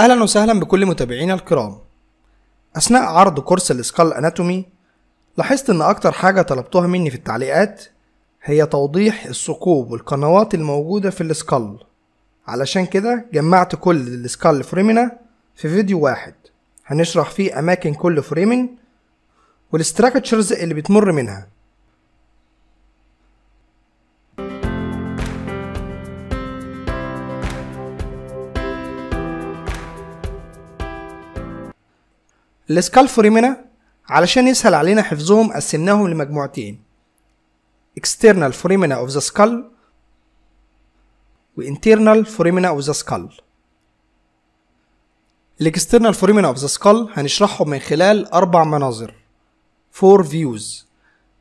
أهلا وسهلا بكل متابعينا الكرام أثناء عرض كورس الإسكال أناتومي لاحظت إن أكتر حاجة طلبتوها مني في التعليقات هي توضيح الثقوب والقنوات الموجودة في الإسكال علشان كده جمعت كل الإسكال فريمنا في فيديو واحد هنشرح فيه أماكن كل فريمن والاستراكتشرز اللي بتمر منها الاسكالفوريمينا علشان يسهل علينا حفظهم قسمناهم لمجموعتين external foramina of the skull و internal foramina of the skull الاكسترنال foramina of the skull هنشرحهم من خلال أربع مناظر four views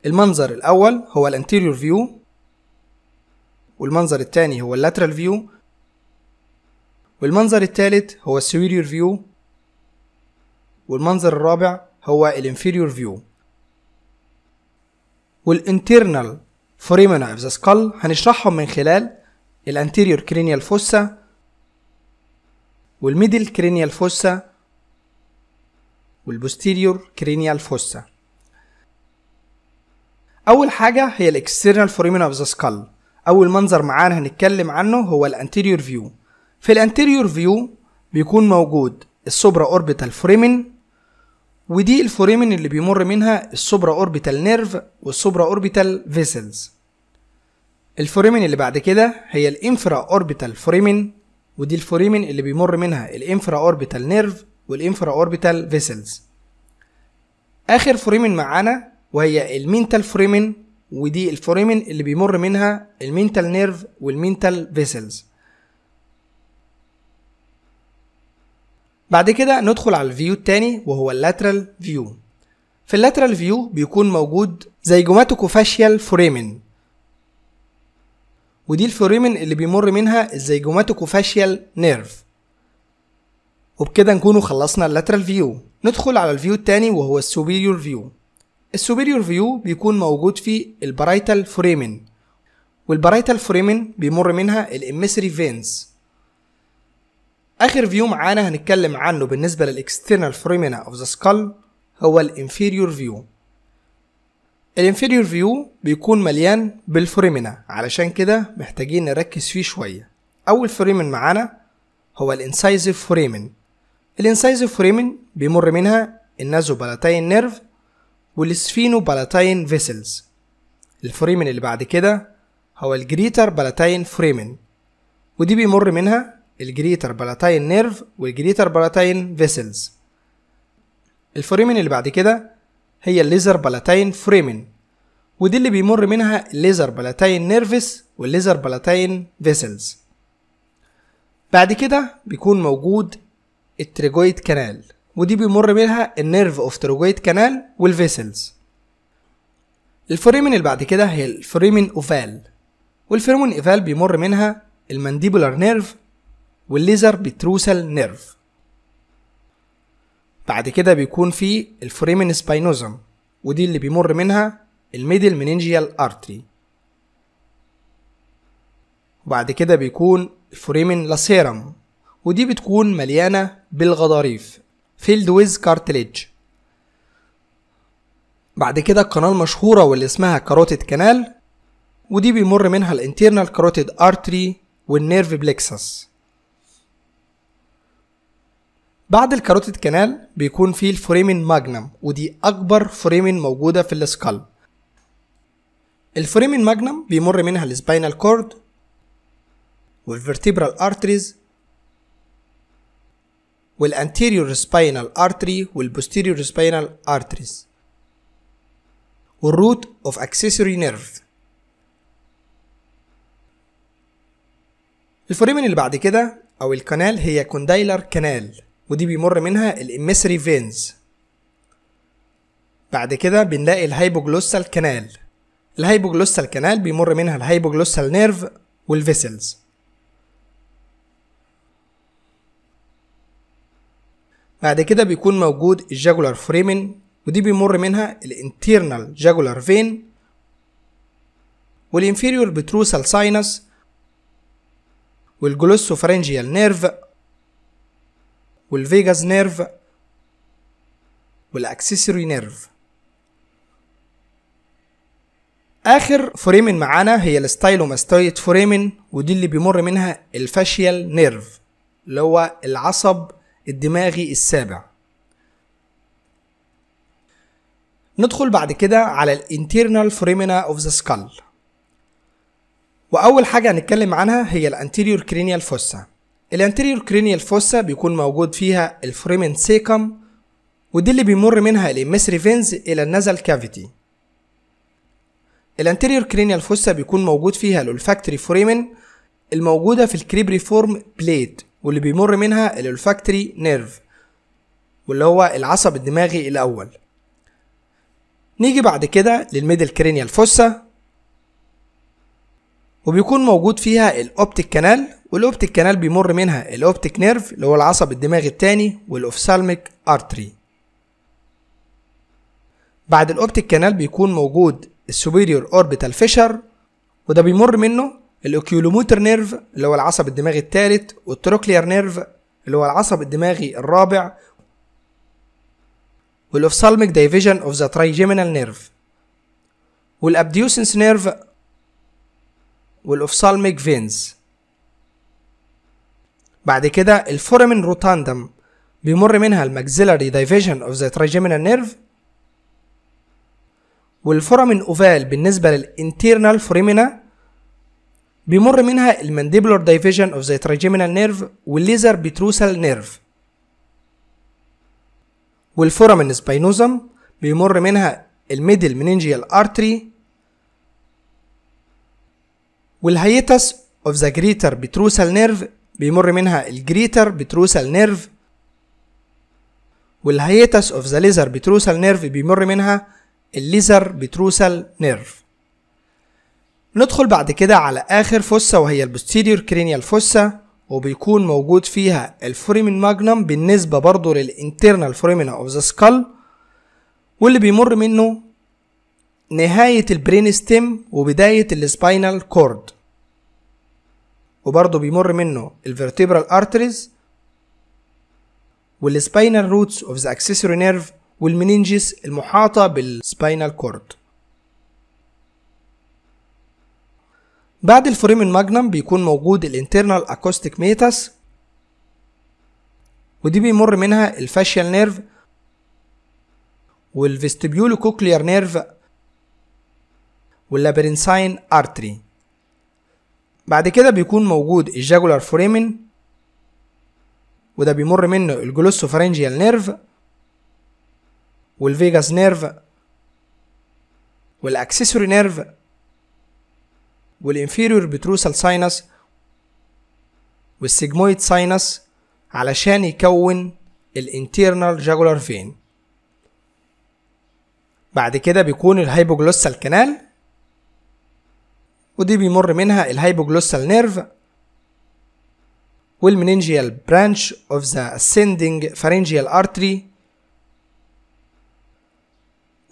المنظر الأول هو ال anterior view والمنظر الثاني هو ال lateral view والمنظر الثالث هو ال superior view والمنظر الرابع هو الانفيريور فيو والانترنال فوريمنا اوف ذا سكال هنشرحهم من خلال الانتيريور كرينيال فوسا والميدل كرينيال فوسا والبوستيريور كرينيال فوسا اول حاجه هي الاكسترنال فوريمنا اوف ذا سكال اول منظر معانا هنتكلم عنه هو الانتيريور فيو في الانتيريور فيو بيكون موجود السوبرا اوربيتال فوريمن ودي الفوريمن اللي بيمر منها السوبرا اوربيتال نيرف والسوبرا اوربيتال فيسلز الفوريمن اللي بعد كده هي الانفرا اوربيتال فوريمن ودي الفوريمن اللي بيمر منها الانفرا اوربيتال نيرف والانفرا اوربيتال فيسلز اخر فوريمن معانا وهي المينتال فوريمن ودي الفوريمن اللي بيمر منها المينتال نيرف والمينتال فيسلز بعد كده ندخل على الفيو التاني وهو اللاترال فيو في اللاترال فيو بيكون موجود فاشيال فوريمن ودي الفوريمن اللي بيمر منها فاشيال نيرف وبكده نكون خلصنا اللاترال فيو ندخل على الفيو التاني وهو السوبيريور فيو السوبيريور فيو بيكون موجود فيه البرايتال فوريمن والبرايتال فوريمن بيمر منها الاميسري فينز اخر فيو معانا هنتكلم عنه بالنسبه للاكسترنال فوريمينا اوف ذا سكال هو الانفيريور فيو الانفيريور فيو بيكون مليان بالفوريمينا علشان كده محتاجين نركز فيه شويه اول فريمن معانا هو الانسايزيف فوريمن الانسايزيف فوريمن بيمر منها النازو بالاتاين نيرف والسفينو بالاتاين فيسلز الفوريمن اللي بعد كده هو الجريتر بالاتاين فوريمن ودي بيمر منها الجريتر بالاتاين نيرف والجريتر بالاتاين فيسلز الفوريمن اللي بعد كده هي الليزر بالاتاين فريمن ودي اللي بيمر منها الليزر بالاتاين نيرفس والليزر بالاتاين فيسلز بعد كده بيكون موجود التريجويد كانال ودي بيمر منها النيرف اوف تريجويد كانال والفيسلز الفوريمن اللي بعد كده هي الفوريمن اوفال والفوريمن اوفال بيمر منها المانديبولار نيرف والليزر بتروسال نيرف بعد كده بيكون في الفوريمن سباينوزم ودي اللي بيمر منها الميدل منينجيال ارتري وبعد كده بيكون الفوريمن لاسيرم ودي بتكون مليانة بالغضاريف فيلد ويز كارتليج بعد كده القناة المشهورة واللي اسمها كاروتيد كانال ودي بيمر منها الانترنال كاروتيد ارتري والنيرف بلكسس بعد الكاروتيد كانال بيكون فيه الفوريمين ماجنم ودي أكبر فوريمين موجودة في السكالب الفوريمين ماجنم بيمر منها السباينال كورد والفيرتيبرال ارتريز والانتيريور سباينال ارتري والبوستيريور سباينال ارتريز والروت اوف اكسسوري نيرف الفوريمين اللي بعد كده او الكنال هي كوندايلر كنال ودي بيمر منها الاميسري فينز بعد كده بنلاقي الهايبوجلوسال كانال الهايبوجلوسال كانال بيمر منها الهايبوجلوسال نيرف والفيسلز بعد كده بيكون موجود الجاجولار فريمن ودي بيمر منها الانترنال جاجولار فين والانفيريور بتروسال ساينس والجلوسوفرنجيال نيرف والفيجاز نيرف والاكسسوري نيرف اخر فريمن معانا هي الستايلوماستويد فريمن ودي اللي بيمر منها الفاشيال نيرف اللي هو العصب الدماغي السابع ندخل بعد كده على الانترنال فريمنا اوف ذا سكال واول حاجه هنتكلم عنها هي الانتيريور كرينيال فوسا الانتيريور كرينيال فوسا بيكون موجود فيها الفريمن سيكم ودي اللي بيمر منها الامسري فينز الى النزل كافيتي الانتيريور كرينيال فوسا بيكون موجود فيها الالفاكتوري فريمن الموجودة في الكريبري فورم بليت واللي بيمر منها الالفاكتوري نيرف واللي هو العصب الدماغي الأول نيجي بعد كده للميدل كرينيال فوسا وبيكون موجود فيها الأوبتيك كانال والاوبتيك كانال بيمر منها الاوبتيك نيرف اللي هو العصب الدماغي الثاني والاوفسالميك ارتري بعد الاوبتيك كانال بيكون موجود السوبيريور اوربيتال فيشر وده بيمر منه الاوكيولوموتر نيرف اللي هو العصب الدماغي الثالث والتروكليار نيرف اللي هو العصب الدماغي الرابع والاوفسالميك ديفيجن اوف ذا تريجيمينال نيرف والابديوسنس نيرف والاوفسالميك فينز بعد كده الفورمين روتاندم بيمر منها الماكسيلاري دايفيجن اوف ذا تريجيمينال نيرف والفورامين اوفال بالنسبة للانترنال فوريمينا بيمر منها المانديبلور دايفيجن اوف ذا تريجيمينال نيرف والليزر بتروسال نيرف والفورامين سباينوزم بيمر منها الميدل منينجيال ارتري والهيتس اوف ذا جريتر بتروسال نيرف بيمر منها الجريتر بتروسال نيرف والهيتس اوف ذا ليزر بتروسال نيرف بيمر منها الليزر بتروسال نيرف ندخل بعد كده على اخر فوسة وهي البوستيريور كرينيال فوسة وبيكون موجود فيها الفوريمين ماجنم بالنسبة برضه للانترنال فوريمينا اوف ذا سكال واللي بيمر منه نهاية البرين ستيم وبداية السباينال كورد وبرضه بيمر منه الفيرتيبرال ارتريز والسباينال روتس اوف ذا اكسسوري نيرف والمنينجس المحاطة بالسباينال كورد بعد الفوريمن ماجنم بيكون موجود الانترنال اكوستيك ميتاس ودي بيمر منها الفاشيال نيرف والفيستبيولو كوكليار نيرف واللابرينساين ارتري بعد كده بيكون موجود الجاجولار فوريمن وده بيمر منه الجلوسوفرنجيال نيرف والفيجاس نيرف والاكسسوري نيرف والانفيريور بتروسال ساينس والسيجمويد ساينس علشان يكون الانترنال جاجولار فين بعد كده بيكون الهايبوجلوسال كانال ودي بيمر منها الهايبوجلوسال نيرف والمننجيال برانش اوف ذا ascending pharyngeal artery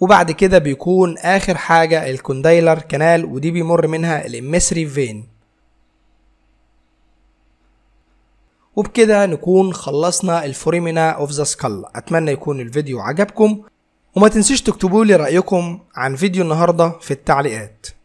وبعد كده بيكون اخر حاجة الكوندايلر كانال ودي بيمر منها الاميسري فين وبكده نكون خلصنا الفوريمينا اوف ذا سكال اتمنى يكون الفيديو عجبكم وما تنسيش تكتبوا لي رايكم عن فيديو النهارده في التعليقات